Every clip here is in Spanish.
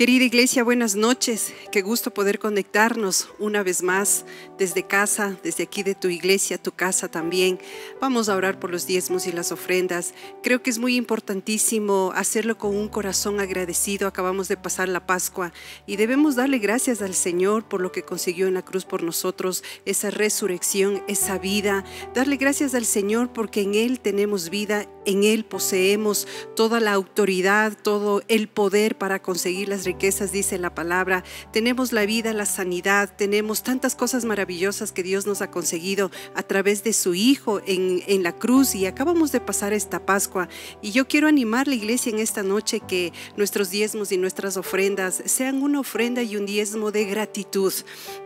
Querida iglesia, buenas noches. Qué gusto poder conectarnos una vez más desde casa, desde aquí de tu iglesia, tu casa también. Vamos a orar por los diezmos y las ofrendas. Creo que es muy importantísimo hacerlo con un corazón agradecido. Acabamos de pasar la Pascua y debemos darle gracias al Señor por lo que consiguió en la cruz por nosotros, esa resurrección, esa vida. Darle gracias al Señor porque en Él tenemos vida, en Él poseemos toda la autoridad, todo el poder para conseguir las riquezas, dice la palabra. Tenemos la vida, la sanidad, tenemos tantas cosas maravillosas que Dios nos ha conseguido a través de su Hijo en, en la cruz y acabamos de pasar esta Pascua. Y yo quiero animar la iglesia en esta noche que nuestros diezmos y nuestras ofrendas sean una ofrenda y un diezmo de gratitud.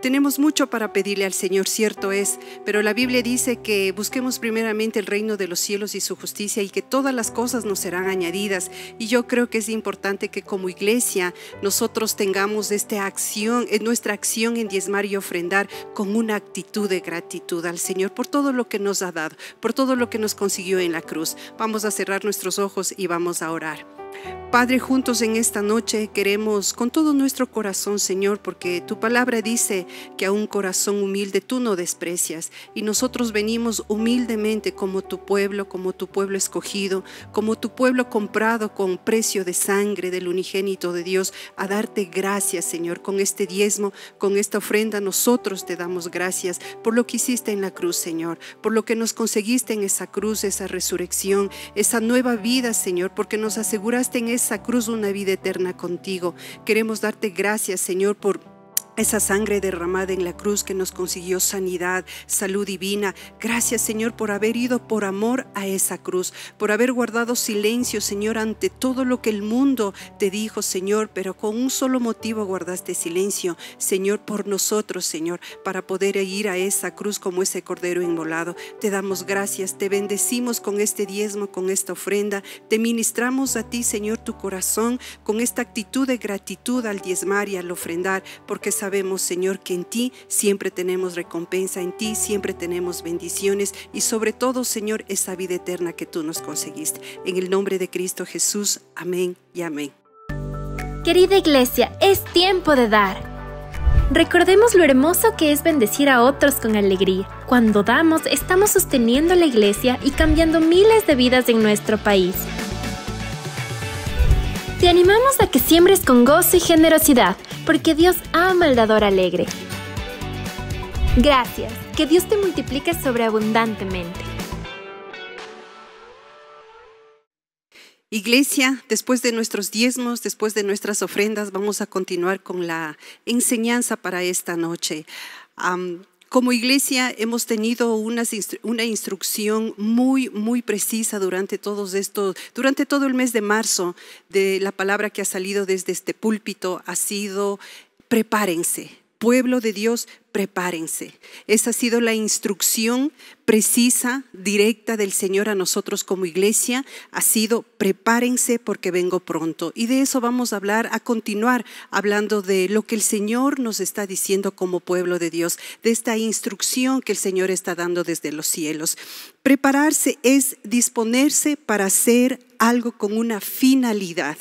Tenemos mucho para pedirle al Señor, cierto es, pero la Biblia dice que busquemos primeramente el reino de los cielos y su justicia y que todas las cosas nos serán añadidas. Y yo creo que es importante que como iglesia nosotros tengamos esta acción, eh, nuestra acción en diezmar y ofrendar con una actitud de gratitud al Señor por todo lo que nos ha dado, por todo lo que nos consiguió en la cruz. Vamos a cerrar nuestros ojos y vamos a orar. Padre, juntos en esta noche queremos con todo nuestro corazón, Señor, porque tu palabra dice que a un corazón humilde tú no desprecias. Y nosotros venimos humildemente como tu pueblo, como tu pueblo escogido, como tu pueblo comprado con precio de sangre del unigénito de Dios, a darte gracias, Señor. Con este diezmo, con esta ofrenda, nosotros te damos gracias por lo que hiciste en la cruz, Señor, por lo que nos conseguiste en esa cruz, esa resurrección, esa nueva vida, Señor, porque nos aseguraste en esa cruz una vida eterna contigo. Queremos darte gracias, Señor, por esa sangre derramada en la cruz que nos consiguió sanidad, salud divina. Gracias Señor por haber ido por amor a esa cruz, por haber guardado silencio Señor ante todo lo que el mundo te dijo Señor, pero con un solo motivo guardaste silencio Señor por nosotros Señor, para poder ir a esa cruz como ese cordero inmolado. Te damos gracias, te bendecimos con este diezmo, con esta ofrenda, te ministramos a ti Señor tu corazón con esta actitud de gratitud al diezmar y al ofrendar, porque sabemos, Señor, que en ti siempre tenemos recompensa, en ti siempre tenemos bendiciones y sobre todo, Señor, esa vida eterna que tú nos conseguiste. En el nombre de Cristo Jesús, amén y amén. Querida iglesia, es tiempo de dar. Recordemos lo hermoso que es bendecir a otros con alegría. Cuando damos, estamos sosteniendo la iglesia y cambiando miles de vidas en nuestro país. Te animamos a que siembres con gozo y generosidad, porque Dios ama al dador alegre. Gracias, que Dios te multiplique sobreabundantemente. Iglesia, después de nuestros diezmos, después de nuestras ofrendas, vamos a continuar con la enseñanza para esta noche. Como iglesia hemos tenido una, instrucción muy, muy precisa durante todos estos, durante todo el mes de marzo, de la palabra que ha salido desde este púlpito ha sido prepárense, pueblo de Dios, prepárense. Esa ha sido la instrucción precisa, directa del Señor a nosotros como iglesia. Ha sido, prepárense porque vengo pronto. Y de eso vamos a hablar, a continuar hablando de lo que el Señor nos está diciendo como pueblo de Dios, de esta instrucción que el Señor está dando desde los cielos. Prepararse es disponerse para ser algo con una finalidad.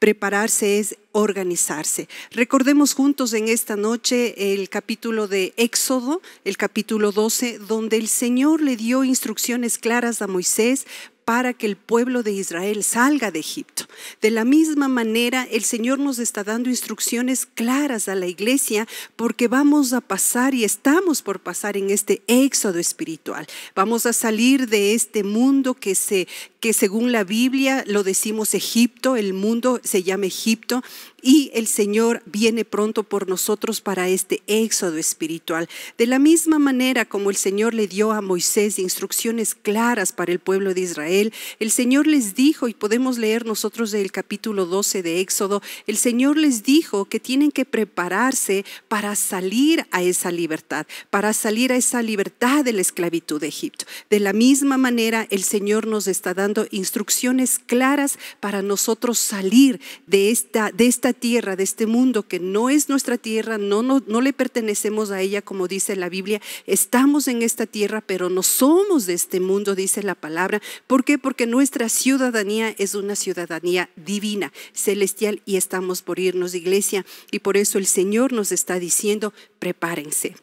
Prepararse es organizarse. Recordemos juntos en esta noche el capítulo de Éxodo, el capítulo 12, donde el Señor le dio instrucciones claras a Moisés para que el pueblo de Israel salga de Egipto. De la misma manera, el Señor nos está dando instrucciones claras a la iglesia porque vamos a pasar y estamos por pasar en este éxodo espiritual. Vamos a salir de este mundo que se que según la Biblia lo decimos Egipto, el mundo se llama Egipto, y el Señor viene pronto por nosotros para este éxodo espiritual. De la misma manera como el Señor le dio a Moisés instrucciones claras para el pueblo de Israel, el Señor les dijo, y podemos leer nosotros del capítulo 12 de Éxodo, el Señor les dijo que tienen que prepararse para salir a esa libertad, para salir a esa libertad de la esclavitud de Egipto. De la misma manera, el Señor nos está dando instrucciones claras para nosotros salir de esta, de esta tierra, de este mundo que no es nuestra tierra, no, no, no le pertenecemos a ella, como dice la Biblia. Estamos en esta tierra, pero no somos de este mundo, dice la palabra. ¿Por qué? Porque nuestra ciudadanía es una ciudadanía divina, celestial, y estamos por irnos, de iglesia. Y por eso el Señor nos está diciendo, prepárense.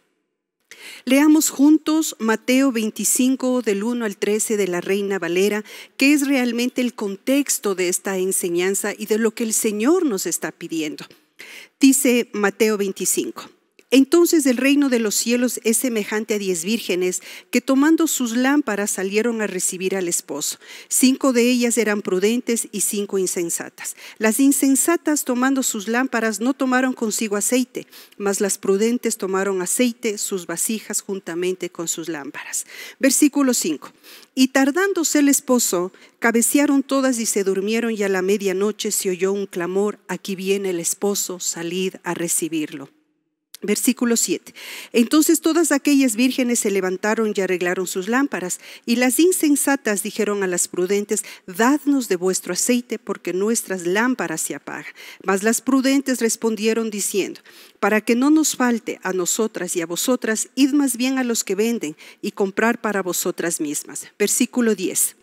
Leamos juntos Mateo 25 del 1 al 13 de la Reina Valera, que es realmente el contexto de esta enseñanza y de lo que el Señor nos está pidiendo. Dice Mateo 25. Entonces el reino de los cielos es semejante a diez vírgenes que tomando sus lámparas salieron a recibir al esposo. Cinco de ellas eran prudentes y cinco insensatas. Las insensatas tomando sus lámparas no tomaron consigo aceite, mas las prudentes tomaron aceite, sus vasijas juntamente con sus lámparas. Versículo 5. Y tardándose el esposo, cabecearon todas y se durmieron y a la medianoche se oyó un clamor, aquí viene el esposo, salid a recibirlo. Versículo 7. Entonces todas aquellas vírgenes se levantaron y arreglaron sus lámparas, y las insensatas dijeron a las prudentes, Dadnos de vuestro aceite, porque nuestras lámparas se apagan. Mas las prudentes respondieron diciendo, Para que no nos falte a nosotras y a vosotras, id más bien a los que venden y comprar para vosotras mismas. Versículo 10.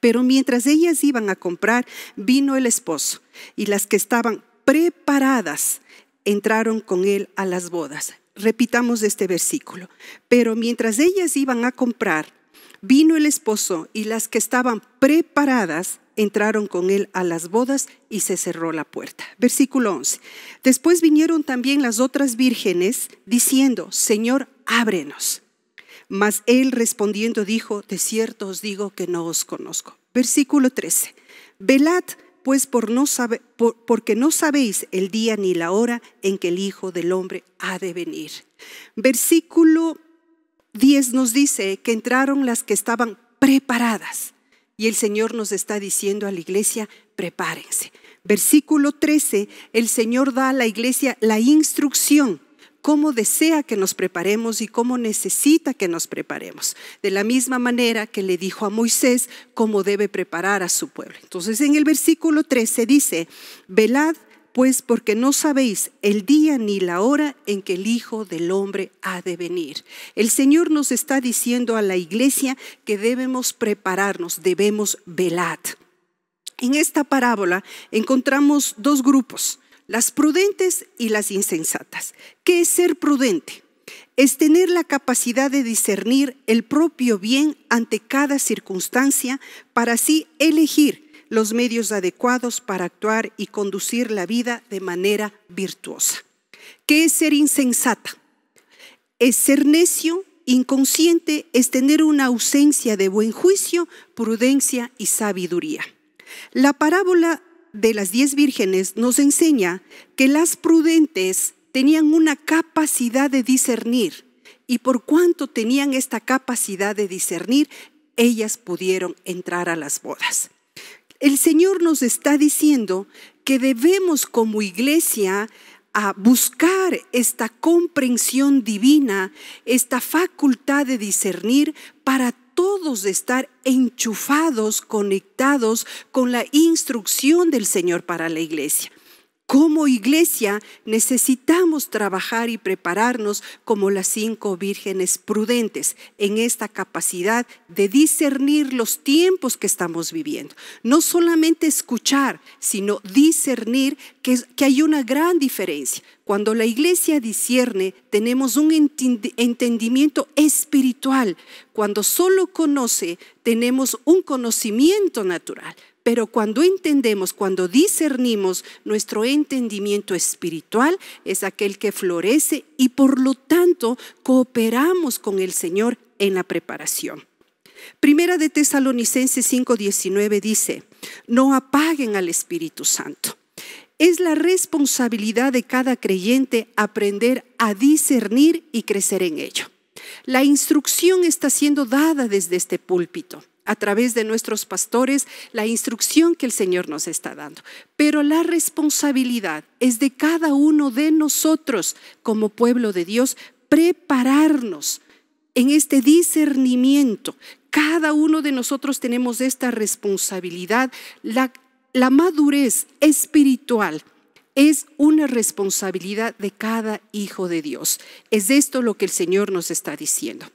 Pero mientras ellas iban a comprar, vino el esposo, y las que estaban preparadas entraron con él a las bodas. Repitamos este versículo. Pero mientras ellas iban a comprar, vino el esposo y las que estaban preparadas entraron con él a las bodas y se cerró la puerta. Versículo 11. Después vinieron también las otras vírgenes diciendo, Señor, ábrenos. Mas él respondiendo dijo, de cierto os digo que no os conozco. Versículo 13. Velad pues por no porque no sabéis el día ni la hora en que el Hijo del Hombre ha de venir. Versículo 10 nos dice que entraron las que estaban preparadas. Y el Señor nos está diciendo a la iglesia, prepárense. Versículo 13, el Señor da a la iglesia la instrucción cómo desea que nos preparemos y cómo necesita que nos preparemos, de la misma manera que le dijo a Moisés cómo debe preparar a su pueblo. Entonces en el versículo 13 dice, velad pues porque no sabéis el día ni la hora en que el Hijo del Hombre ha de venir. El Señor nos está diciendo a la iglesia que debemos prepararnos, debemos velar. En esta parábola encontramos dos grupos las prudentes y las insensatas. ¿Qué es ser prudente? Es tener la capacidad de discernir el propio bien ante cada circunstancia para así elegir los medios adecuados para actuar y conducir la vida de manera virtuosa. ¿Qué es ser insensata? Es ser necio, inconsciente, es tener una ausencia de buen juicio, prudencia y sabiduría. La parábola de las diez vírgenes nos enseña que las prudentes tenían una capacidad de discernir y por cuanto tenían esta capacidad de discernir, ellas pudieron entrar a las bodas. El Señor nos está diciendo que debemos como iglesia a buscar esta comprensión divina, esta facultad de discernir para todos de estar enchufados, conectados con la instrucción del Señor para la iglesia. Como iglesia necesitamos trabajar y prepararnos como las cinco vírgenes prudentes en esta capacidad de discernir los tiempos que estamos viviendo. No solamente escuchar, sino discernir que, hay una gran diferencia. Cuando la iglesia discierne, tenemos un entendimiento espiritual. Cuando solo conoce, tenemos un conocimiento natural. Pero cuando entendemos, cuando discernimos, nuestro entendimiento espiritual es aquel que florece y por lo tanto cooperamos con el Señor en la preparación. Primera de Tesalonicenses 5:19 dice, no apaguen al Espíritu Santo. Es la responsabilidad de cada creyente aprender a discernir y crecer en ello. La instrucción está siendo dada desde este púlpito a través de nuestros pastores la instrucción que el Señor nos está dando. Pero la responsabilidad es de cada uno de nosotros como pueblo de Dios prepararnos en este discernimiento. Cada uno de nosotros tenemos esta responsabilidad. La, madurez espiritual es una responsabilidad de cada hijo de Dios. Es esto lo que el Señor nos está diciendo.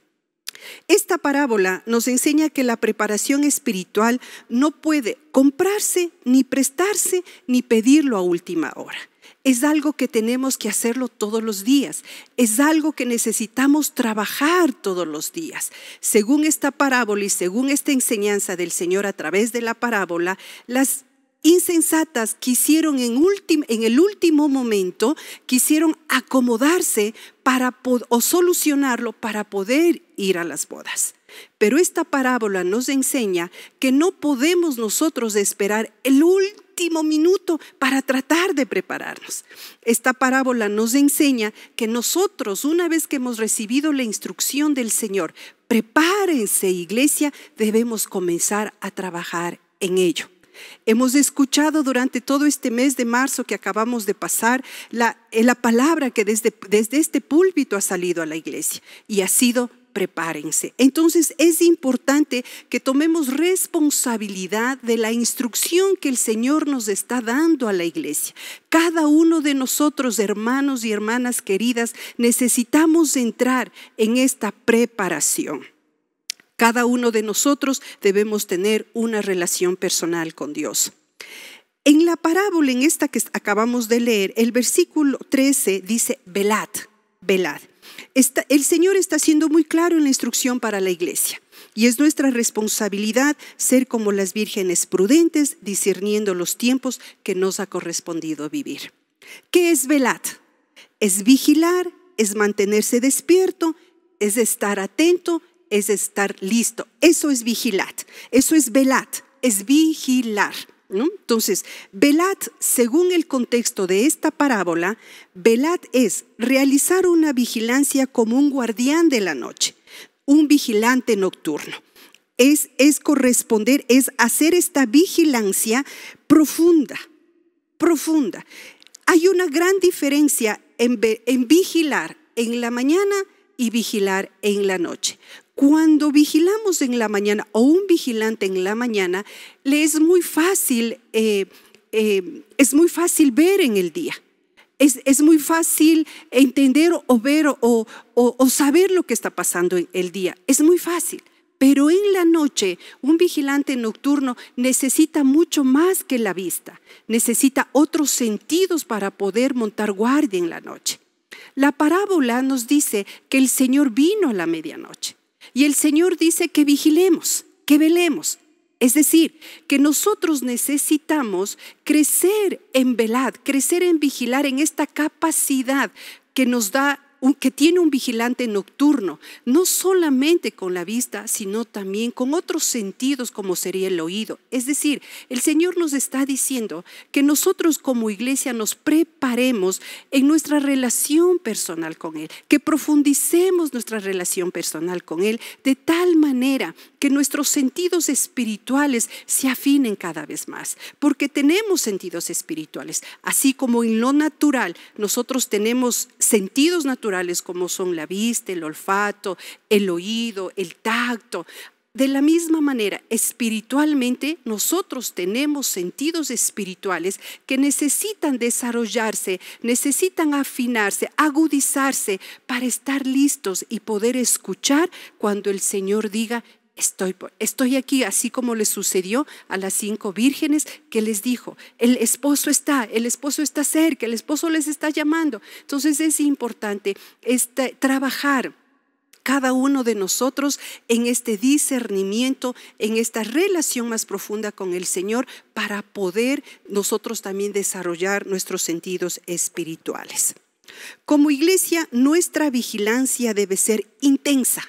Esta parábola nos enseña que la preparación espiritual no puede comprarse, ni prestarse, ni pedirlo a última hora. Es algo que tenemos que hacerlo todos los días. Es algo que necesitamos trabajar todos los días. Según esta parábola y según esta enseñanza del Señor a través de la parábola, las insensatas quisieron en, en el último momento, quisieron acomodarse para o solucionarlo para poder ir a las bodas. Pero esta parábola nos enseña que no podemos nosotros esperar el último minuto para tratar de prepararnos. Esta parábola nos enseña que nosotros, una vez que hemos recibido la instrucción del Señor, prepárense iglesia, debemos comenzar a trabajar en ello. Hemos escuchado durante todo este mes de marzo que acabamos de pasar la, eh, palabra que desde este púlpito ha salido a la iglesia y ha sido prepárense. Entonces es importante que tomemos responsabilidad de la instrucción que el Señor nos está dando a la iglesia. Cada uno de nosotros, hermanos y hermanas queridas, necesitamos entrar en esta preparación. Cada uno de nosotros debemos tener una relación personal con Dios. En la parábola, en esta que acabamos de leer, el versículo 13 dice, velad, velad. el Señor está siendo muy claro en la instrucción para la iglesia. Y es nuestra responsabilidad ser como las vírgenes prudentes, discerniendo los tiempos que nos ha correspondido vivir. ¿Qué es velad? Es vigilar, es mantenerse despierto, es estar atento, es estar listo. Eso es vigilat, eso es velat, es vigilar. Entonces, velat, según el contexto de esta parábola, velat es realizar una vigilancia como un guardián de la noche, un vigilante nocturno. Es, es corresponder, es hacer esta vigilancia profunda, profunda. Hay una gran diferencia en, en vigilar en la mañana y vigilar en la noche. Cuando vigilamos en la mañana o un vigilante en la mañana, le es muy fácil, eh, eh, es muy fácil ver en el día. Es, muy fácil entender o ver o, saber lo que está pasando en el día. Es muy fácil. Pero en la noche, un vigilante nocturno necesita mucho más que la vista. Necesita otros sentidos para poder montar guardia en la noche. La parábola nos dice que el Señor vino a la medianoche y el Señor dice que vigilemos, que velemos. Es decir, que nosotros necesitamos crecer en velar, crecer en vigilar, en esta capacidad que nos da que tiene un vigilante nocturno, no solamente con la vista, sino también con otros sentidos como sería el oído. Es decir, el Señor nos está diciendo que nosotros como iglesia nos preparemos en nuestra relación personal con Él, que profundicemos nuestra relación personal con Él de tal manera que nuestros sentidos espirituales se afinen cada vez más, porque tenemos sentidos espirituales, así como en lo natural nosotros tenemos sentidos naturales como son la vista, el olfato, el oído, el tacto. De la misma manera, espiritualmente, nosotros tenemos sentidos espirituales que necesitan desarrollarse, necesitan afinarse, agudizarse para estar listos y poder escuchar cuando el Señor diga, Estoy, estoy aquí, así como le sucedió a las cinco vírgenes que les dijo, el esposo está, el esposo está cerca, el esposo les está llamando. Entonces es importante este, trabajar cada uno de nosotros en este discernimiento, en esta relación más profunda con el Señor, para poder nosotros también desarrollar nuestros sentidos espirituales. Como iglesia, nuestra vigilancia debe ser intensa,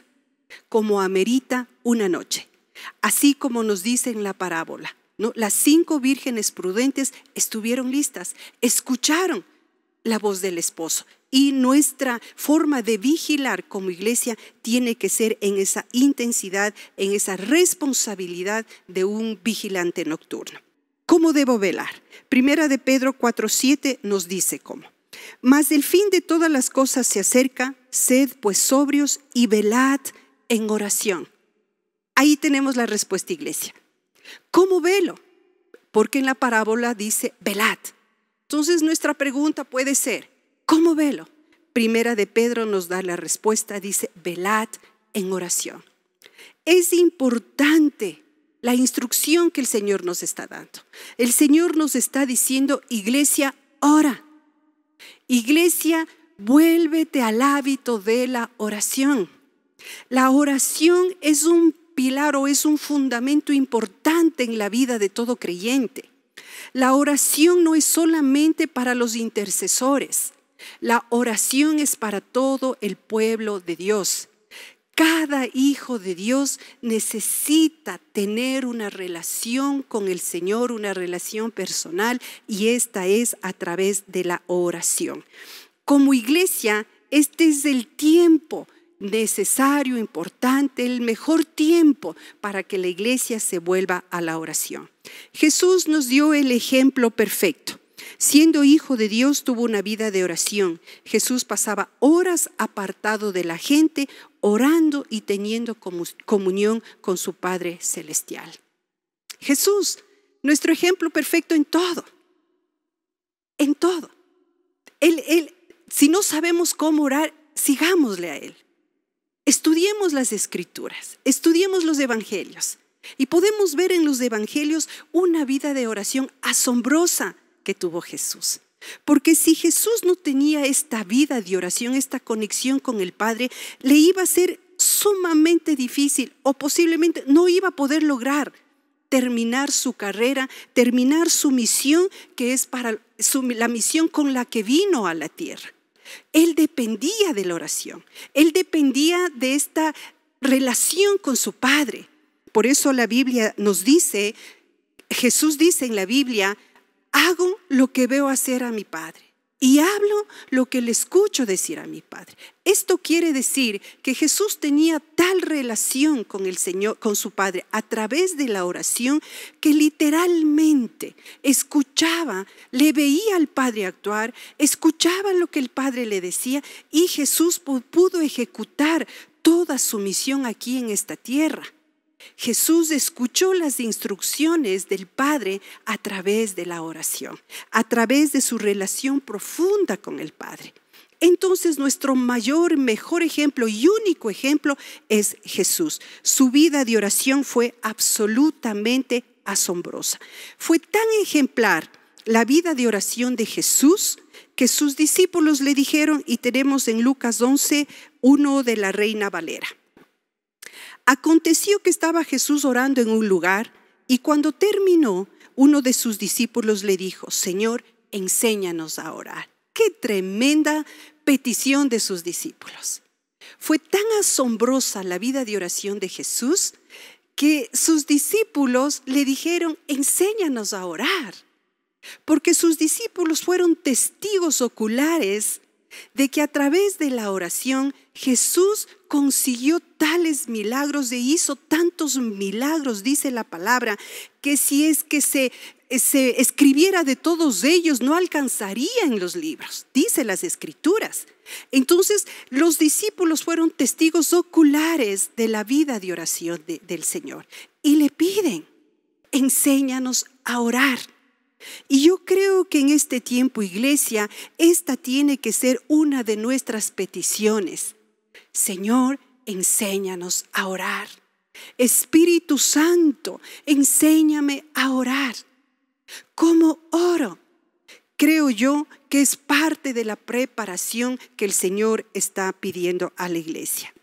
como amerita una noche, así como nos dice en la parábola. Las cinco vírgenes prudentes estuvieron listas, escucharon la voz del esposo. Y nuestra forma de vigilar como iglesia tiene que ser en esa intensidad, en esa responsabilidad de un vigilante nocturno. ¿Cómo debo velar? Primera de Pedro 4.7 nos dice cómo. Mas del fin de todas las cosas se acerca, sed pues sobrios y velad en oración. Ahí tenemos la respuesta, iglesia. ¿Cómo velo? Porque en la parábola dice, velad. Entonces nuestra pregunta puede ser, ¿cómo velo? Primera de Pedro nos da la respuesta, dice, velad en oración. Es importante la instrucción que el Señor nos está dando. El Señor nos está diciendo, iglesia, ora. Iglesia, vuélvete al hábito de la oración. La oración es un pilar o es un fundamento importante en la vida de todo creyente. La oración no es solamente para los intercesores, la oración es para todo el pueblo de Dios. Cada hijo de Dios necesita tener una relación con el Señor, una relación personal, y esta es a través de la oración. Como iglesia, este es el tiempo necesario, importante, el mejor tiempo para que la iglesia se vuelva a la oración. Jesús nos dio el ejemplo perfecto. Siendo hijo de Dios tuvo una vida de oración. Jesús pasaba horas apartado de la gente, orando y teniendo comunión con su Padre Celestial. Jesús, nuestro ejemplo perfecto en todo, en todo. Él, él, si no sabemos cómo orar, sigámosle a Él. Estudiemos las escrituras, estudiemos los evangelios y podemos ver en los evangelios una vida de oración asombrosa que tuvo Jesús. Porque si Jesús no tenía esta vida de oración, esta conexión con el Padre, le iba a ser sumamente difícil o posiblemente no iba a poder lograr terminar su carrera, terminar su misión, que es para la misión con la que vino a la tierra. Él dependía de la oración, él dependía de esta relación con su Padre. Por eso la Biblia nos dice, Jesús dice en la Biblia, hago lo que veo hacer a mi Padre y hablo lo que le escucho decir a mi padre. Esto quiere decir que Jesús tenía tal relación con el Señor, con su padre a través de la oración que literalmente escuchaba, le veía al padre actuar, escuchaba lo que el padre le decía y Jesús pudo ejecutar toda su misión aquí en esta tierra. Jesús escuchó las instrucciones del Padre a través de la oración, a través de su relación profunda con el Padre. Entonces nuestro mayor, mejor ejemplo y único ejemplo es Jesús. Su vida de oración fue absolutamente asombrosa. Fue tan ejemplar la vida de oración de Jesús que sus discípulos le dijeron, y tenemos en Lucas 11, uno de la reina Valera. Aconteció que estaba Jesús orando en un lugar y cuando terminó, uno de sus discípulos le dijo, Señor, enséñanos a orar. Qué tremenda petición de sus discípulos. Fue tan asombrosa la vida de oración de Jesús que sus discípulos le dijeron, enséñanos a orar, porque sus discípulos fueron testigos oculares de que a través de la oración Jesús consiguió tales milagros e hizo tantos milagros, dice la palabra, que si es que se, se escribiera de todos ellos no alcanzaría en los libros, dice las escrituras. Entonces los discípulos fueron testigos oculares de la vida de oración del Señor y le piden, enséñanos a orar. Y yo creo que en este tiempo, iglesia, esta tiene que ser una de nuestras peticiones. Señor, enséñanos a orar. Espíritu Santo, enséñame a orar. ¿Cómo oro? Creo yo que es parte de la preparación que el Señor está pidiendo a la iglesia.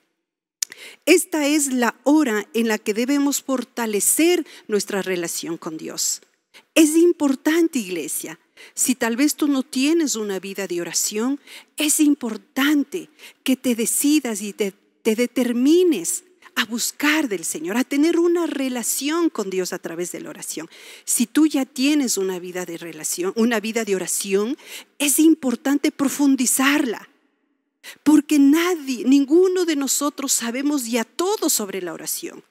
Esta es la hora en la que debemos fortalecer nuestra relación con Dios. Es importante, iglesia. Si tal vez tú no tienes una vida de oración, es importante que te decidas y te, determines a buscar del Señor, a tener una relación con Dios a través de la oración. Si tú ya tienes una vida de relación, una vida de oración, es importante profundizarla. Porque nadie, ninguno de nosotros sabemos ya todo sobre la oración.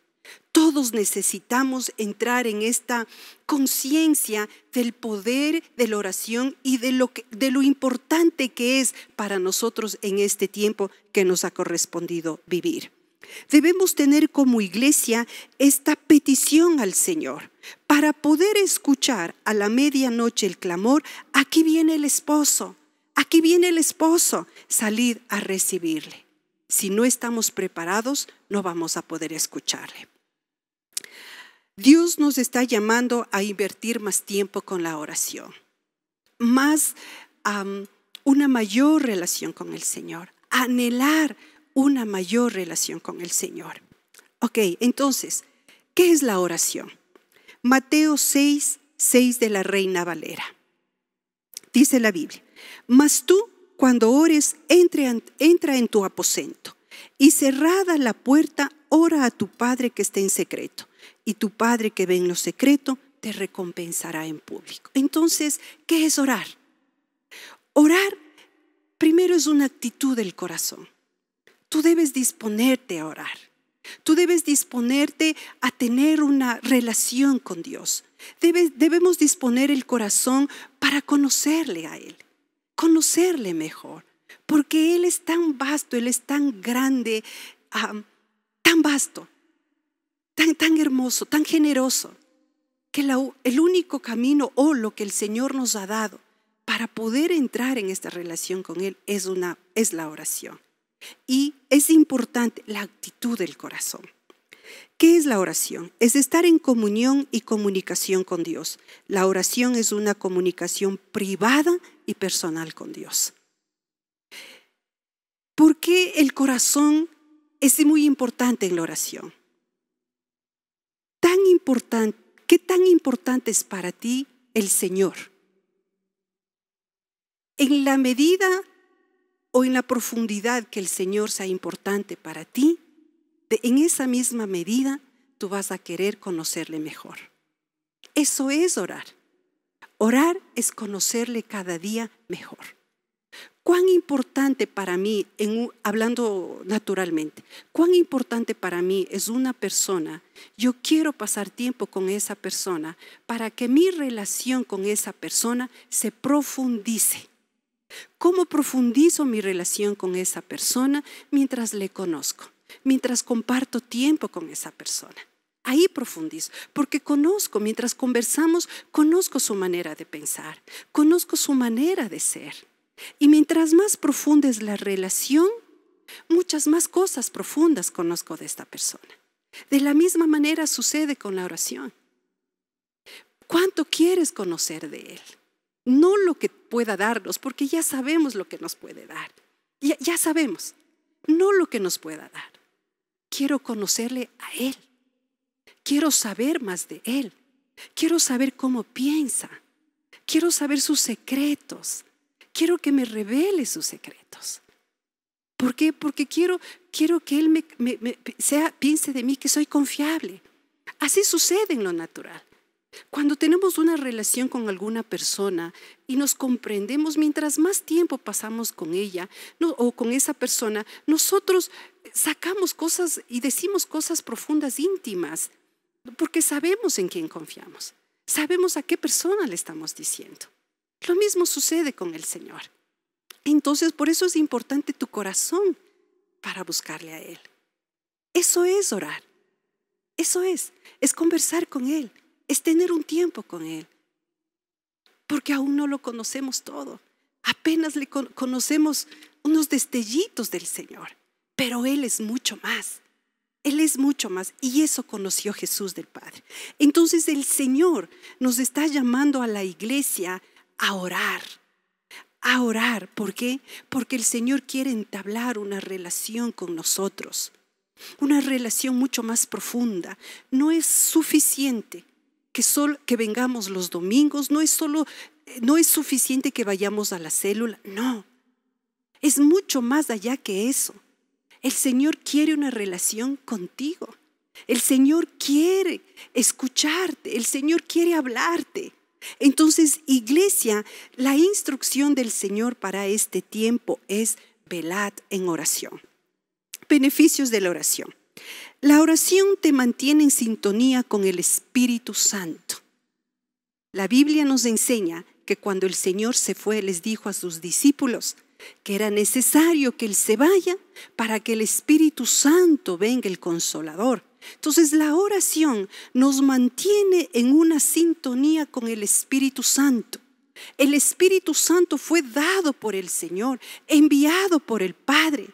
Todos necesitamos entrar en esta conciencia del poder de la oración y de lo, de lo importante que es para nosotros en este tiempo que nos ha correspondido vivir. Debemos tener como iglesia esta petición al Señor. Para poder escuchar a la medianoche el clamor, aquí viene el esposo, aquí viene el esposo, salid a recibirle. Si no estamos preparados, no vamos a poder escucharle. Dios nos está llamando a invertir más tiempo con la oración, más a una mayor relación con el Señor, anhelar una mayor relación con el Señor. Ok, entonces, ¿qué es la oración? Mateo 6, 6 de la Reina Valera. Dice la Biblia, mas tú cuando ores, entra en tu aposento y cerrada la puerta, ora a tu Padre que esté en secreto y tu Padre que ve en lo secreto te recompensará en público. Entonces, ¿qué es orar? Orar primero es una actitud del corazón. Tú debes disponerte a orar. Tú debes disponerte a tener una relación con Dios. debemos disponer el corazón para conocerle a Él, conocerle mejor, porque Él es tan vasto, Él es tan grande, ah, tan vasto, tan, tan hermoso, tan generoso, que el único camino o lo que el Señor nos ha dado para poder entrar en esta relación con Él es, una, es la oración. Y es importante la actitud del corazón. ¿Qué es la oración? Es estar en comunión y comunicación con Dios. La oración es una comunicación privada y personal con Dios. ¿Por qué el corazón es muy importante en la oración? importante, qué tan importante es para ti el Señor? En la medida o en la profundidad que el Señor sea importante para ti, en esa misma medida tú vas a querer conocerle mejor. Eso es orar. Orar es conocerle cada día mejor. ¿Cuán importante para mí, hablando naturalmente, cuán importante para mí es una persona? Yo quiero pasar tiempo con esa persona para que mi relación con esa persona se profundice. ¿Cómo profundizo mi relación con esa persona mientras le conozco, mientras comparto tiempo con esa persona? Ahí profundizo, porque conozco, mientras conversamos, conozco su manera de pensar, conozco su manera de ser y mientras más profunda es la relación, muchas más cosas profundas conozco de esta persona. De la misma manera sucede con la oración. ¿Cuánto quieres conocer de Él? No lo que pueda darnos, porque ya sabemos lo que nos puede dar. Ya, sabemos, no lo que nos pueda dar. Quiero conocerle a Él. Quiero saber más de Él. Quiero saber cómo piensa. Quiero saber sus secretos quiero que me revele sus secretos. ¿Por qué? Porque quiero, quiero que Él me, sea, piense de mí que soy confiable. Así sucede en lo natural. Cuando tenemos una relación con alguna persona y nos comprendemos, mientras más tiempo pasamos con ella o con esa persona, nosotros sacamos cosas y decimos cosas profundas, íntimas, porque sabemos en quién confiamos, sabemos a qué persona le estamos diciendo. Lo mismo sucede con el Señor. Entonces, por eso es importante tu corazón para buscarle a Él. Eso es orar. Eso es. Es conversar con Él. Es tener un tiempo con Él. Porque aún no lo conocemos todo. Apenas le conocemos unos destellitos del Señor. Pero Él es mucho más. Él es mucho más y eso conoció Jesús del Padre. Entonces el Señor nos está llamando a la iglesia a orar, a orar. ¿Por qué? Porque el Señor quiere entablar una relación con nosotros, una relación mucho más profunda. No es suficiente que, que vengamos los domingos, no es, solo, no es suficiente que vayamos a la célula, no. Es mucho más allá que eso. El Señor quiere una relación contigo. El Señor quiere escucharte. El Señor quiere hablarte. Entonces, iglesia, la instrucción del Señor para este tiempo es velad en oración. Beneficios de la oración. La oración te mantiene en sintonía con el Espíritu Santo. La Biblia nos enseña que cuando el Señor se fue, les dijo a sus discípulos que era necesario que Él se vaya para que el Espíritu Santo venga el consolador entonces la oración nos mantiene en una sintonía con el Espíritu Santo. El Espíritu Santo fue dado por el Señor, enviado por el Padre.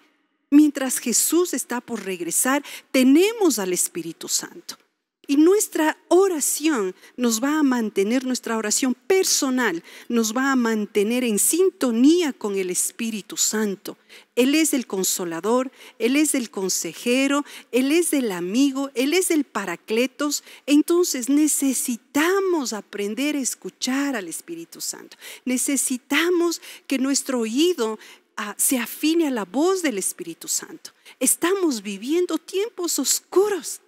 Mientras Jesús está por regresar, tenemos al Espíritu Santo. Y nuestra oración nos va a mantener, nuestra oración personal nos va a mantener en sintonía con el Espíritu Santo. Él es el consolador, Él es el consejero, Él es el amigo, Él es el paracletos. Entonces necesitamos aprender a escuchar al Espíritu Santo. Necesitamos que nuestro oído ah, se afine a la voz del Espíritu Santo. Estamos viviendo tiempos oscuros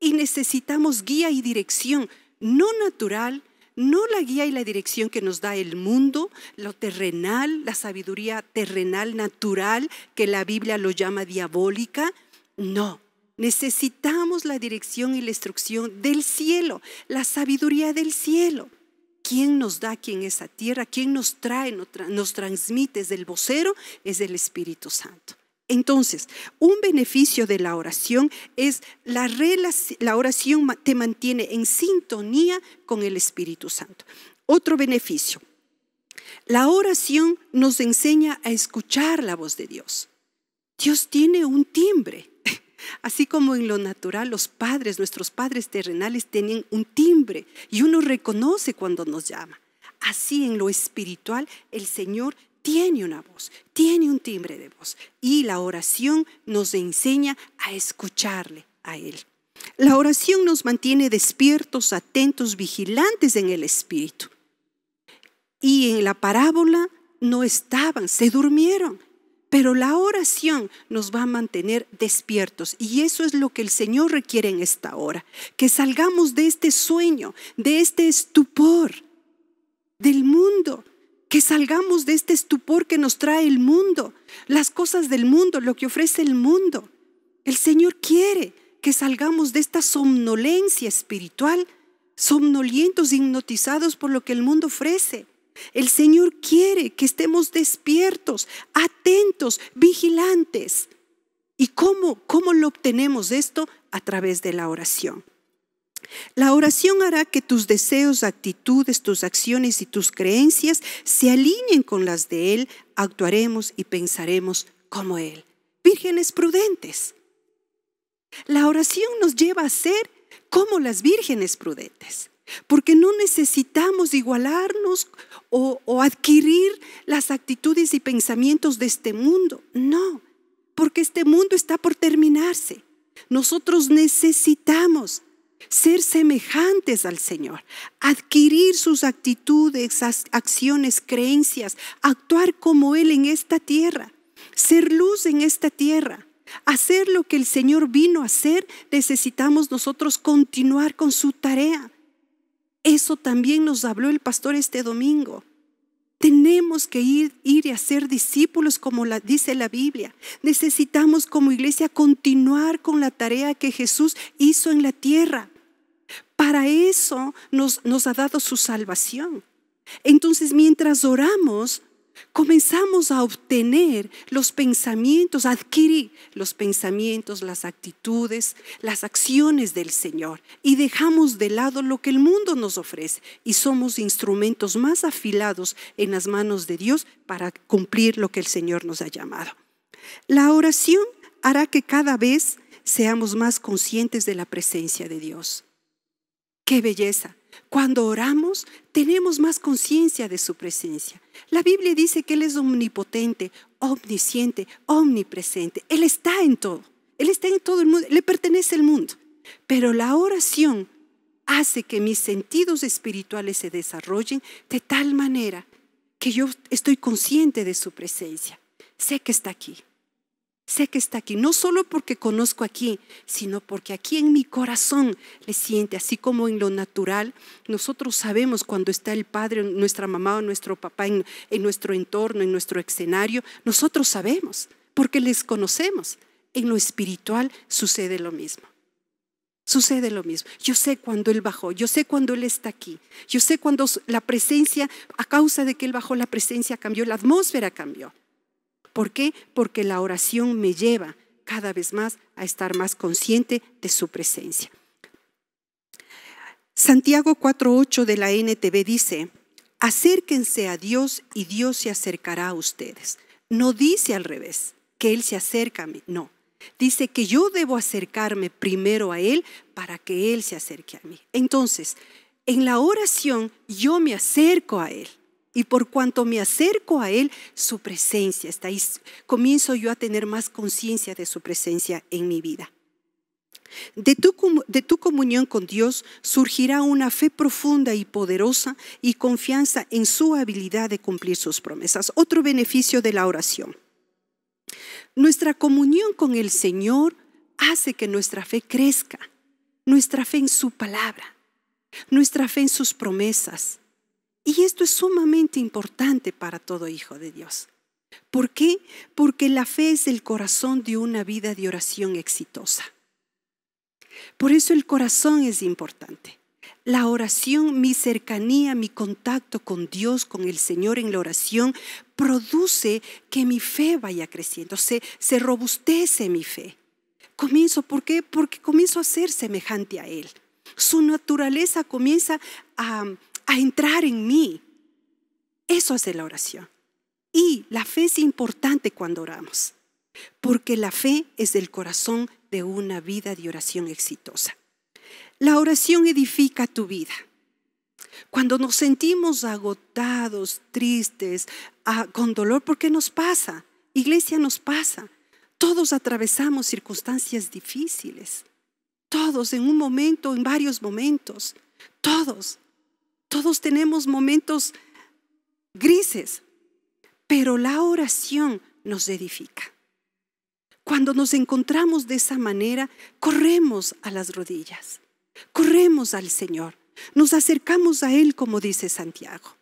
y necesitamos guía y dirección, no natural, no la guía y la dirección que nos da el mundo, lo terrenal, la sabiduría terrenal, natural, que la Biblia lo llama diabólica. No, necesitamos la dirección y la instrucción del cielo, la sabiduría del cielo. ¿Quién nos da aquí en esa tierra? ¿Quién nos trae, nos, transmite desde el vocero? Es el Espíritu Santo. Entonces, un beneficio de la oración es la, la oración te mantiene en sintonía con el Espíritu Santo. Otro beneficio, la oración nos enseña a escuchar la voz de Dios. Dios tiene un timbre. Así como en lo natural los padres, nuestros padres terrenales tienen un timbre y uno reconoce cuando nos llama. Así en lo espiritual el Señor tiene una voz, tiene un timbre de voz y la oración nos enseña a escucharle a Él. La oración nos mantiene despiertos, atentos, vigilantes en el Espíritu. Y en la parábola no estaban, se durmieron. Pero la oración nos va a mantener despiertos y eso es lo que el Señor requiere en esta hora, que salgamos de este sueño, de este estupor, del mundo, que salgamos de este estupor que nos trae el mundo, las cosas del mundo, lo que ofrece el mundo. El Señor quiere que salgamos de esta somnolencia espiritual, somnolientos, hipnotizados por lo que el mundo ofrece. El Señor quiere que estemos despiertos, atentos, vigilantes. ¿Y cómo, cómo lo obtenemos esto? A través de la oración. La oración hará que tus deseos, actitudes, tus acciones y tus creencias se alineen con las de Él, actuaremos y pensaremos como Él. Vírgenes prudentes. La oración nos lleva a ser como las vírgenes prudentes, porque no necesitamos igualarnos o, o adquirir las actitudes y pensamientos de este mundo, no, porque este mundo está por terminarse. Nosotros necesitamos ser semejantes al Señor, adquirir sus actitudes, acciones, creencias, actuar como Él en esta tierra, ser luz en esta tierra. Hacer lo que el Señor vino a hacer, necesitamos nosotros continuar con su tarea. Eso también nos habló el pastor este domingo. Tenemos que ir, ir y hacer discípulos como dice la Biblia. Necesitamos como iglesia continuar con la tarea que Jesús hizo en la tierra. Para eso nos, ha dado su salvación. Entonces, mientras oramos, comenzamos a obtener los pensamientos, adquirir los pensamientos, las actitudes, las acciones del Señor y dejamos de lado lo que el mundo nos ofrece y somos instrumentos más afilados en las manos de Dios para cumplir lo que el Señor nos ha llamado. La oración hará que cada vez seamos más conscientes de la presencia de Dios. ¡Qué belleza! Cuando oramos, tenemos más conciencia de su presencia. La Biblia dice que Él es omnipotente, omnisciente, omnipresente. Él está en todo. Él está en todo el mundo. Le pertenece el mundo. Pero la oración hace que mis sentidos espirituales se desarrollen de tal manera que yo estoy consciente de su presencia. Sé que está aquí. Sé que está aquí, no solo porque conozco aquí, sino porque aquí en mi corazón le siente, así como en lo natural, nosotros sabemos cuando está el padre, nuestra mamá o nuestro papá en, nuestro entorno, en nuestro escenario, nosotros sabemos, porque les conocemos. En lo espiritual sucede lo mismo. Sucede lo mismo. Yo sé cuando Él bajó, yo sé cuando Él está aquí, yo sé cuando la presencia, a causa de que Él bajó la presencia cambió, la atmósfera cambió. ¿Por qué? Porque la oración me lleva cada vez más a estar más consciente de su presencia. Santiago 4.8 de la NTV dice, acérquense a Dios y Dios se acercará a ustedes. No dice al revés, que Él se acerca a mí, no. Dice que yo debo acercarme primero a Él para que Él se acerque a mí. Entonces, en la oración yo me acerco a Él y por cuanto me acerco a Él, su presencia está ahí. Comienzo yo a tener más conciencia de su presencia en mi vida. De tu, de tu, comunión con Dios surgirá una fe profunda y poderosa y confianza en su habilidad de cumplir sus promesas. Otro beneficio de la oración. Nuestra comunión con el Señor hace que nuestra fe crezca, nuestra fe en su palabra, nuestra fe en sus promesas, y esto es sumamente importante para todo hijo de Dios. ¿Por qué? Porque la fe es el corazón de una vida de oración exitosa. Por eso el corazón es importante. La oración, mi cercanía, mi contacto con Dios, con el Señor en la oración, produce que mi fe vaya creciendo, se, se robustece mi fe. Comienzo, ¿por qué? Porque comienzo a ser semejante a Él. Su naturaleza comienza a, a entrar en mí. Eso es la oración. Y la fe es importante cuando oramos, porque la fe es el corazón de una vida de oración exitosa. La oración edifica tu vida. Cuando nos sentimos agotados, tristes, ah, con dolor, ¿por qué nos pasa? Iglesia nos pasa. Todos atravesamos circunstancias difíciles. Todos en un momento, en varios momentos. Todos. Todos tenemos momentos grises, pero la oración nos edifica. Cuando nos encontramos de esa manera, corremos a las rodillas, corremos al Señor, nos acercamos a Él, como dice Santiago,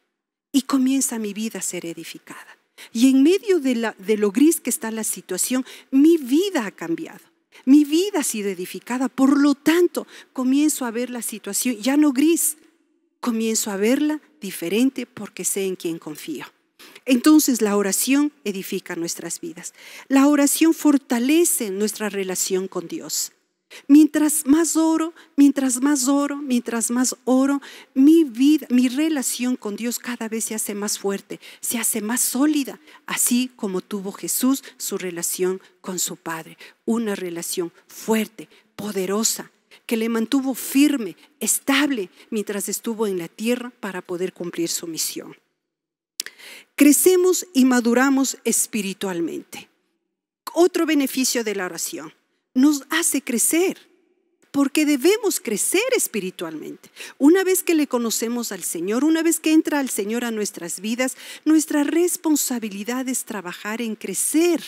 y comienza mi vida a ser edificada. Y en medio de, lo gris que está la situación, mi vida ha cambiado. Mi vida ha sido edificada, por lo tanto, comienzo a ver la situación ya no gris, comienzo a verla diferente porque sé en quién confío. Entonces la oración edifica nuestras vidas. La oración fortalece nuestra relación con Dios. Mientras más oro, mientras más oro, mientras más oro, mi vida, mi relación con Dios cada vez se hace más fuerte, se hace más sólida, así como tuvo Jesús su relación con su Padre. Una relación fuerte, poderosa, que le mantuvo firme, estable, mientras estuvo en la tierra para poder cumplir su misión. Crecemos y maduramos espiritualmente. Otro beneficio de la oración, nos hace crecer, porque debemos crecer espiritualmente. Una vez que le conocemos al Señor, una vez que entra al Señor a nuestras vidas, nuestra responsabilidad es trabajar en crecer,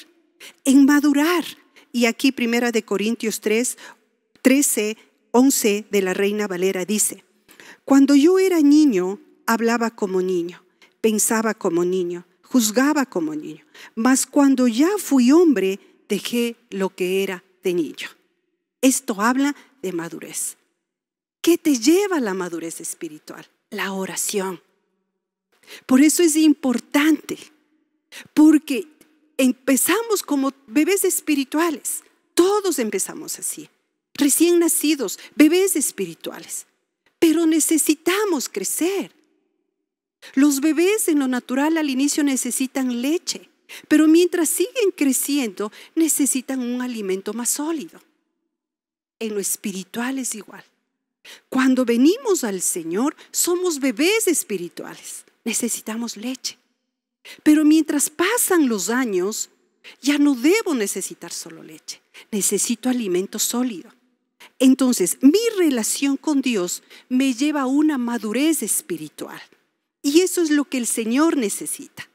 en madurar. Y aquí Primera de Corintios 3, 13, 11 de la Reina Valera dice, cuando yo era niño, hablaba como niño, pensaba como niño, juzgaba como niño, mas cuando ya fui hombre, dejé lo que era de niño. Esto habla de madurez. ¿Qué te lleva a la madurez espiritual? La oración. Por eso es importante, porque empezamos como bebés espirituales, todos empezamos así recién nacidos, bebés espirituales. Pero necesitamos crecer. Los bebés en lo natural al inicio necesitan leche, pero mientras siguen creciendo necesitan un alimento más sólido. En lo espiritual es igual. Cuando venimos al Señor somos bebés espirituales, necesitamos leche. Pero mientras pasan los años, ya no debo necesitar solo leche, necesito alimento sólido. Entonces, mi relación con Dios me lleva a una madurez espiritual. Y eso es lo que el Señor necesita.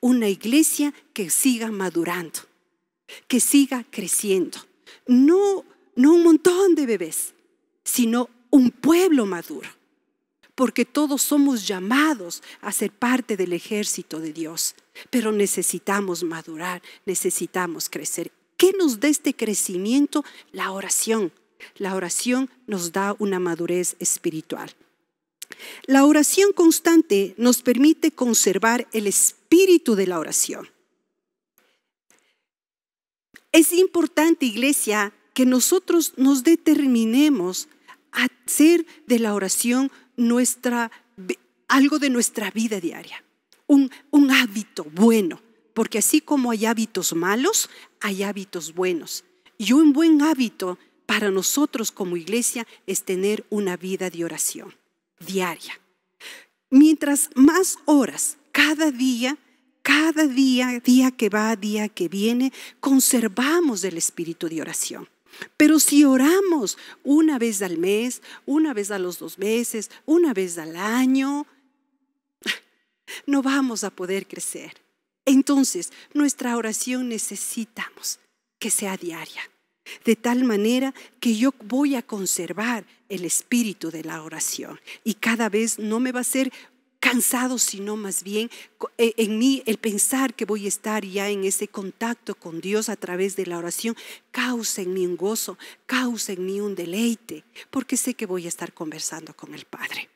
Una iglesia que siga madurando, que siga creciendo. No, no un montón de bebés, sino un pueblo maduro. Porque todos somos llamados a ser parte del ejército de Dios. Pero necesitamos madurar, necesitamos crecer. ¿Qué nos da este crecimiento? La oración la oración nos da una madurez espiritual. La oración constante nos permite conservar el espíritu de la oración. Es importante, iglesia, que nosotros nos determinemos a hacer de la oración nuestra, algo de nuestra vida diaria, un, un hábito bueno, porque así como hay hábitos malos, hay hábitos buenos. Y un buen hábito para nosotros como iglesia es tener una vida de oración diaria. Mientras más horas cada día, cada día, día que va, día que viene, conservamos el espíritu de oración. Pero si oramos una vez al mes, una vez a los dos meses, una vez al año, no vamos a poder crecer. Entonces, nuestra oración necesitamos que sea diaria de tal manera que yo voy a conservar el espíritu de la oración y cada vez no me va a ser cansado, sino más bien eh, en mí el pensar que voy a estar ya en ese contacto con Dios a través de la oración, causa en mí un gozo, causa en mí un deleite, porque sé que voy a estar conversando con el Padre.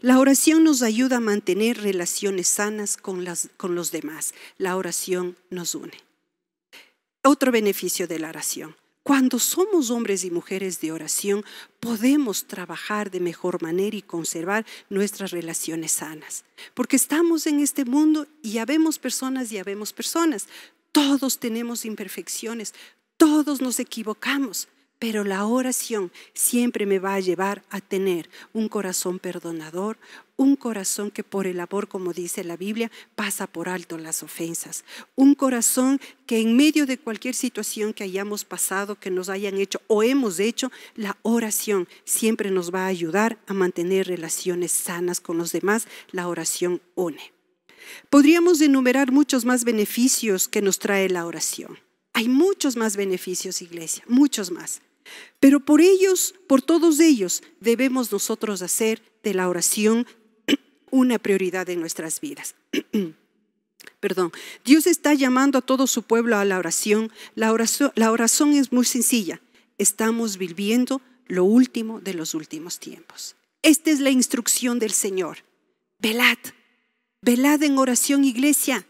La oración nos ayuda a mantener relaciones sanas con, con los demás. La oración nos une. Otro beneficio de la oración. Cuando somos hombres y mujeres de oración, podemos trabajar de mejor manera y conservar nuestras relaciones sanas. Porque estamos en este mundo y ya vemos personas y ya vemos personas. Todos tenemos imperfecciones, todos nos equivocamos. Pero la oración siempre me va a llevar a tener un corazón perdonador, un corazón que por el amor, como dice la Biblia, pasa por alto las ofensas. Un corazón que en medio de cualquier situación que hayamos pasado, que nos hayan hecho o hemos hecho, la oración siempre nos va a ayudar a mantener relaciones sanas con los demás. La oración une. Podríamos enumerar muchos más beneficios que nos trae la oración. Hay muchos más beneficios, iglesia, muchos más. Pero por ellos, por todos ellos, debemos nosotros hacer de la oración una prioridad en nuestras vidas. Perdón, Dios está llamando a todo su pueblo a la oración. La oración, es muy sencilla. Estamos viviendo lo último de los últimos tiempos. Esta es la instrucción del Señor. Velad, velad en oración iglesia,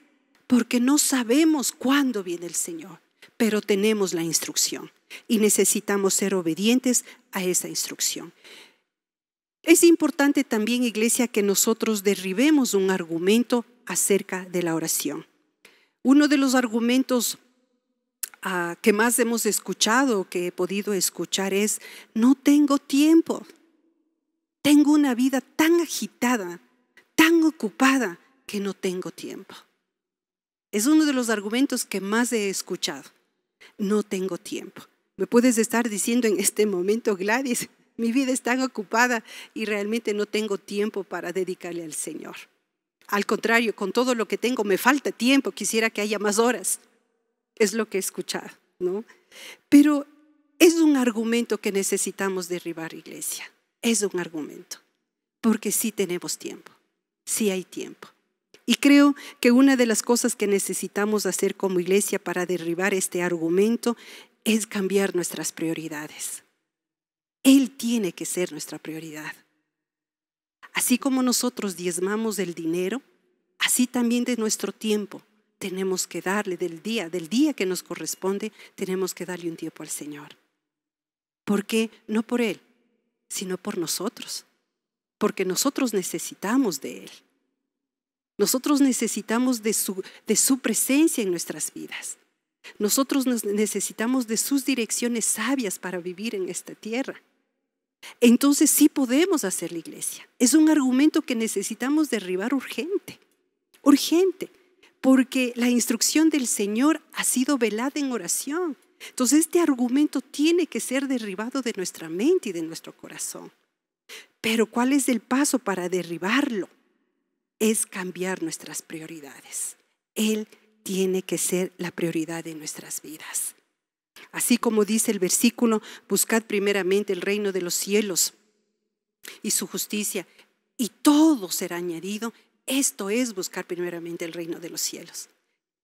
porque no sabemos cuándo viene el Señor, pero tenemos la instrucción y necesitamos ser obedientes a esa instrucción. Es importante también, iglesia, que nosotros derribemos un argumento acerca de la oración. Uno de los argumentos ah, que más hemos escuchado, que he podido escuchar, es, no tengo tiempo, tengo una vida tan agitada, tan ocupada, que no tengo tiempo. Es uno de los argumentos que más he escuchado, no tengo tiempo. Me puedes estar diciendo en este momento, Gladys, mi vida está tan ocupada y realmente no tengo tiempo para dedicarle al Señor. Al contrario, con todo lo que tengo me falta tiempo, quisiera que haya más horas. Es lo que he escuchado, ¿no? Pero es un argumento que necesitamos derribar, iglesia. Es un argumento. Porque sí tenemos tiempo, sí hay tiempo. Y creo que una de las cosas que necesitamos hacer como iglesia para derribar este argumento es cambiar nuestras prioridades. Él tiene que ser nuestra prioridad. Así como nosotros diezmamos el dinero, así también de nuestro tiempo tenemos que darle del día, del día que nos corresponde, tenemos que darle un tiempo al Señor. ¿Por qué? No por Él, sino por nosotros. Porque nosotros necesitamos de Él. Nosotros necesitamos de su presencia en nuestras vidas. Nosotros necesitamos de sus direcciones sabias para vivir en esta tierra. Entonces sí podemos hacer la iglesia. Es un argumento que necesitamos derribar urgente, urgente, porque la instrucción del Señor ha sido velada en oración. Entonces este argumento tiene que ser derribado de nuestra mente y de nuestro corazón. Pero ¿cuál es el paso para derribarlo? Es cambiar nuestras prioridades. Él tiene que ser la prioridad de nuestras vidas. Así como dice el versículo, buscad primeramente el reino de los cielos y su justicia, y todo será añadido. Esto es buscar primeramente el reino de los cielos.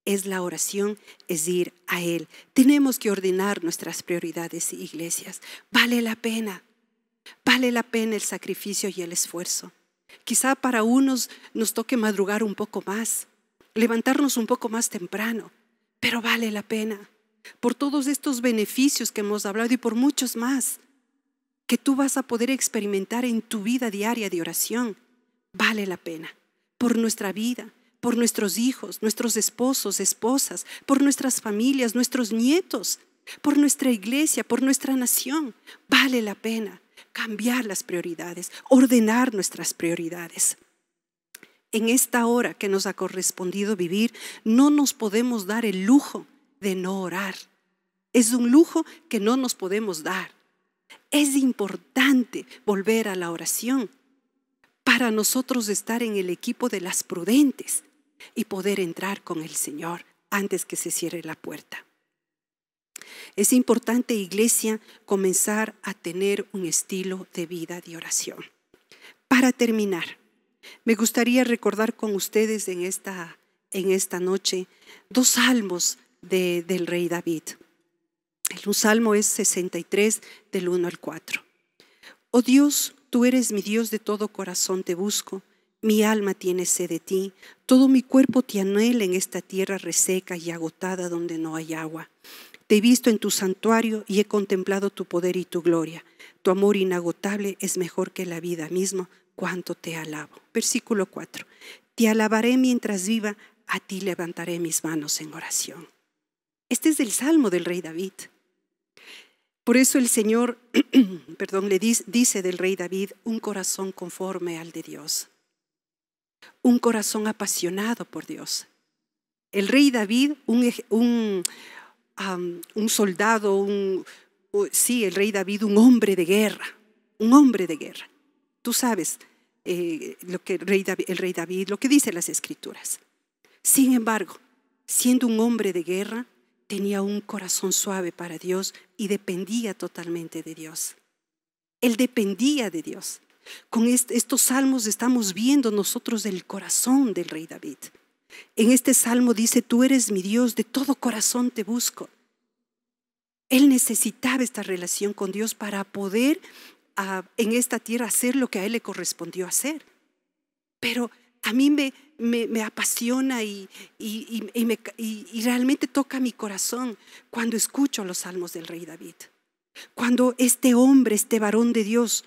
Es la oración, es ir a Él. Tenemos que ordenar nuestras prioridades, iglesias. Vale la pena, vale la pena el sacrificio y el esfuerzo. Quizá para unos nos toque madrugar un poco más, levantarnos un poco más temprano, pero vale la pena por todos estos beneficios que hemos hablado y por muchos más que tú vas a poder experimentar en tu vida diaria de oración. Vale la pena por nuestra vida, por nuestros hijos, nuestros esposos, esposas, por nuestras familias, nuestros nietos, por nuestra iglesia, por nuestra nación. Vale la pena cambiar las prioridades, ordenar nuestras prioridades en esta hora que nos ha correspondido vivir, no nos podemos dar el lujo de no orar. Es un lujo que no nos podemos dar. Es importante volver a la oración para nosotros estar en el equipo de las prudentes y poder entrar con el Señor antes que se cierre la puerta. Es importante, iglesia, comenzar a tener un estilo de vida de oración. Para terminar, me gustaría recordar con ustedes en esta, noche dos salmos de, del rey David. El salmo es 63 del 1 al 4. Oh Dios, tú eres mi Dios de todo corazón te busco. Mi alma tiene sed de ti, todo mi cuerpo te anhela en esta tierra reseca y agotada donde no hay agua. Te he visto en tu santuario y he contemplado tu poder y tu gloria. Tu amor inagotable es mejor que la vida misma, cuánto te alabo. Versículo 4. Te alabaré mientras viva, a ti levantaré mis manos en oración. Este es el salmo del rey David. Por eso el Señor, perdón, le dice, del rey David, un corazón conforme al de Dios, un corazón apasionado por Dios. El rey David, un, un, soldado, un, sí, el rey David, un hombre de guerra, un hombre de guerra. Tú sabes eh, lo que el rey, David, lo que dicen las escrituras. Sin embargo, siendo un hombre de guerra, tenía un corazón suave para Dios y dependía totalmente de Dios. Él dependía de Dios. Con estos salmos estamos viendo nosotros el corazón del rey David. En este salmo dice, tú eres mi Dios, de todo corazón te busco. Él necesitaba esta relación con Dios para poder en esta tierra hacer lo que a Él le correspondió hacer. Pero a mí me, me, apasiona y, y, y, y realmente toca mi corazón cuando escucho los salmos del rey David. Cuando este hombre, este varón de Dios,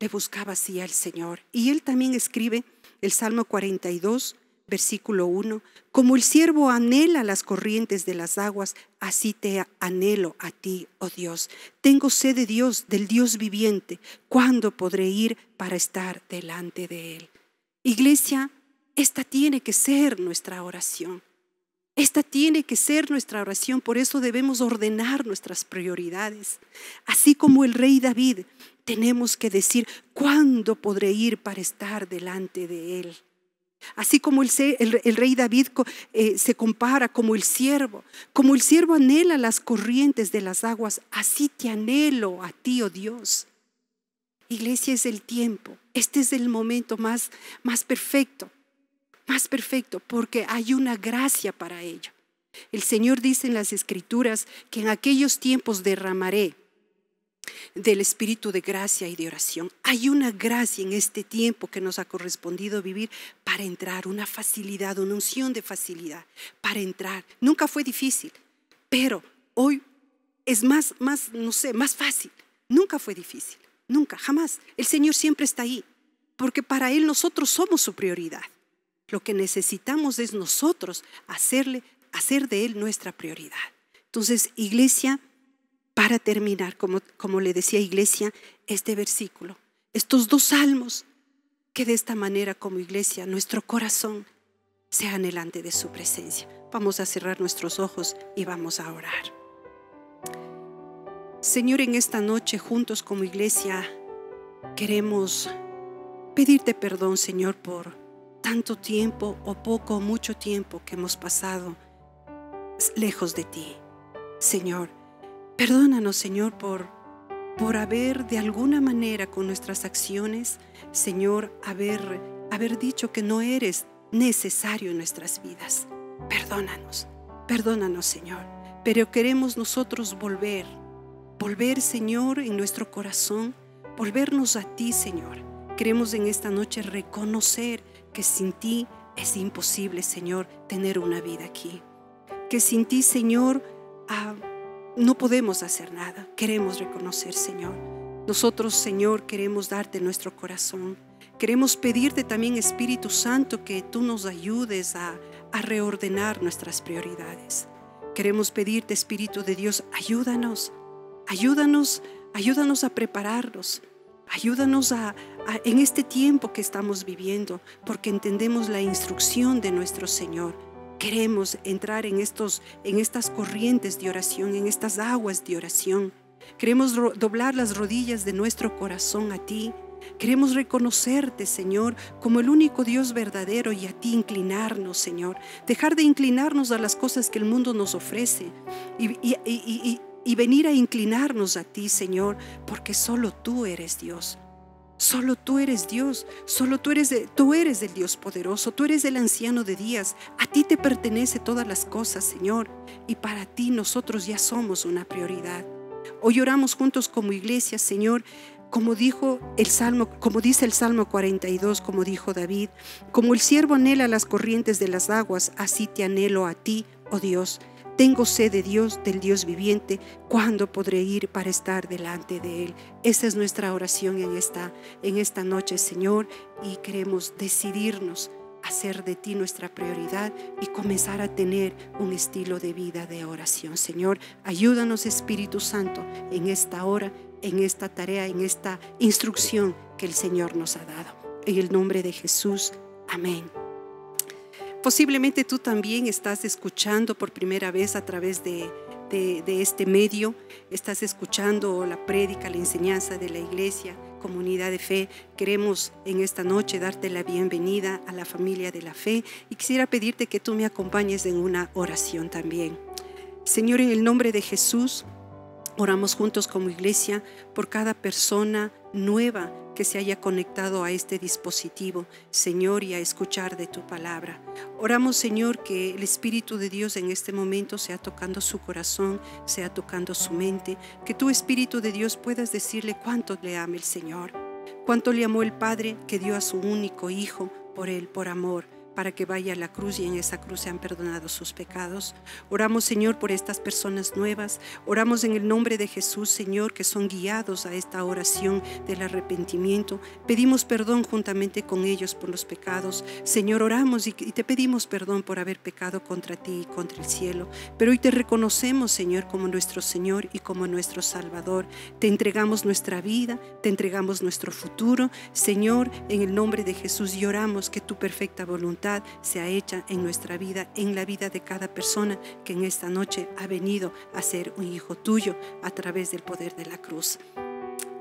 le buscaba así al Señor. Y él también escribe el Salmo 42, versículo 1, como el siervo anhela las corrientes de las aguas, así te anhelo a ti, oh Dios. Tengo sed de Dios, del Dios viviente. ¿Cuándo podré ir para estar delante de Él? Iglesia, esta tiene que ser nuestra oración. Esta tiene que ser nuestra oración, por eso debemos ordenar nuestras prioridades. Así como el rey David, tenemos que decir, ¿cuándo podré ir para estar delante de Él? Así como el, rey David eh, se compara como el siervo, como el siervo anhela las corrientes de las aguas, así te anhelo a ti, oh Dios. Iglesia es el tiempo, este es el momento más, más perfecto, más perfecto, porque hay una gracia para ello. El Señor dice en las Escrituras que en aquellos tiempos derramaré del espíritu de gracia y de oración. Hay una gracia en este tiempo que nos ha correspondido vivir para entrar, una facilidad, una unción de facilidad para entrar. Nunca fue difícil, pero hoy es más, más, no sé, más fácil. Nunca fue difícil, nunca, jamás. El Señor siempre está ahí, porque para Él nosotros somos su prioridad. Lo que necesitamos es nosotros hacerle, hacer de Él nuestra prioridad. Entonces, iglesia, para terminar, como, como le decía Iglesia, este versículo, estos dos salmos, que de esta manera como Iglesia nuestro corazón sea anhelante de su presencia. Vamos a cerrar nuestros ojos y vamos a orar. Señor, en esta noche juntos como Iglesia queremos pedirte perdón, Señor, por tanto tiempo o poco o mucho tiempo que hemos pasado lejos de ti. Señor, Perdónanos, Señor, por, por haber de alguna manera con nuestras acciones, Señor, haber, haber dicho que no eres necesario en nuestras vidas. Perdónanos, perdónanos, Señor. Pero queremos nosotros volver, volver, Señor, en nuestro corazón, volvernos a ti, Señor. Queremos en esta noche reconocer que sin ti es imposible, Señor, tener una vida aquí. Que sin ti, Señor, ah, no podemos hacer nada. Queremos reconocer, Señor. Nosotros, Señor, queremos darte nuestro corazón. Queremos pedirte también, Espíritu Santo, que tú nos ayudes a, reordenar nuestras prioridades. Queremos pedirte, Espíritu de Dios, ayúdanos, ayúdanos, ayúdanos a prepararnos, ayúdanos a en este tiempo que estamos viviendo, porque entendemos la instrucción de nuestro Señor queremos entrar en, estos, en estas corrientes de oración, en estas aguas de oración. Queremos doblar las rodillas de nuestro corazón a ti. Queremos reconocerte, Señor, como el único Dios verdadero y a ti inclinarnos, Señor. Dejar de inclinarnos a las cosas que el mundo nos ofrece y, y venir a inclinarnos a ti, Señor, porque solo tú eres Dios. Solo tú eres Dios, solo tú eres, tú eres el Dios poderoso, tú eres el anciano de días. A ti te pertenece todas las cosas, Señor, y para ti nosotros ya somos una prioridad. Hoy oramos juntos como iglesia, Señor, como dijo el Salmo, como dice el Salmo 42, como dijo David, como el siervo anhela las corrientes de las aguas, así te anhelo a ti, oh Dios. Tengo sed de Dios, del Dios viviente. ¿Cuándo podré ir para estar delante de Él? Esa es nuestra oración en esta, en esta noche, Señor, y queremos decidirnos a hacer de ti nuestra prioridad y comenzar a tener un estilo de vida de oración. Señor, ayúdanos Espíritu Santo en esta hora, en esta tarea, en esta instrucción que el Señor nos ha dado. En el nombre de Jesús, amén. Posiblemente tú también estás escuchando por primera vez a través de, este medio, estás escuchando la prédica, la enseñanza de la iglesia, comunidad de fe. Queremos en esta noche darte la bienvenida a la familia de la fe y quisiera pedirte que tú me acompañes en una oración también. Señor, en el nombre de Jesús, oramos juntos como iglesia por cada persona nueva que se haya conectado a este dispositivo, Señor, y a escuchar de tu palabra. Oramos, Señor, que el Espíritu de Dios en este momento sea tocando su corazón, sea tocando su mente, que tu Espíritu de Dios puedas decirle cuánto le ama el Señor, cuánto le amó el Padre que dio a su único Hijo por él, por amor para que vaya a la cruz y en esa cruz sean perdonados sus pecados. Oramos, Señor, por estas personas nuevas. Oramos en el nombre de Jesús, Señor, que son guiados a esta oración del arrepentimiento. Pedimos perdón juntamente con ellos por los pecados. Señor, oramos y te pedimos perdón por haber pecado contra ti y contra el cielo. Pero hoy te reconocemos, Señor, como nuestro Señor y como nuestro Salvador. Te entregamos nuestra vida, te entregamos nuestro futuro. Señor, en el nombre de Jesús lloramos que tu perfecta voluntad se ha hecha en nuestra vida, en la vida de cada persona que en esta noche ha venido a ser un hijo tuyo a través del poder de la cruz.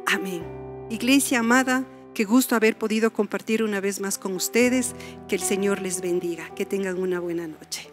Amén. Iglesia amada, qué gusto haber podido compartir una vez más con ustedes. Que el Señor les bendiga. Que tengan una buena noche.